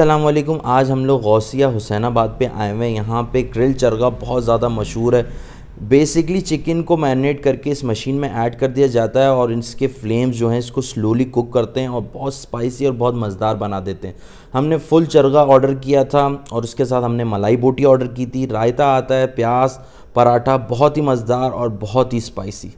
असलम आज हम लोग गौसिया हुसैनाबाद पे आए हुए हैं यहाँ पे ग्रिल चरगा बहुत ज़्यादा मशहूर है बेसिकली चिकन को मैरिनेट करके इस मशीन में ऐड कर दिया जाता है और इसके फ्लेम्स जो हैं इसको स्लोली कुक करते हैं और बहुत स्पाइसी और बहुत मज़ेदार बना देते हैं हमने फुल चरगा ऑर्डर किया था और उसके साथ हमने मलाई बोटी ऑर्डर की थी रायता आता है प्याज पराठा बहुत ही मज़ेदार और बहुत ही स्पाइसी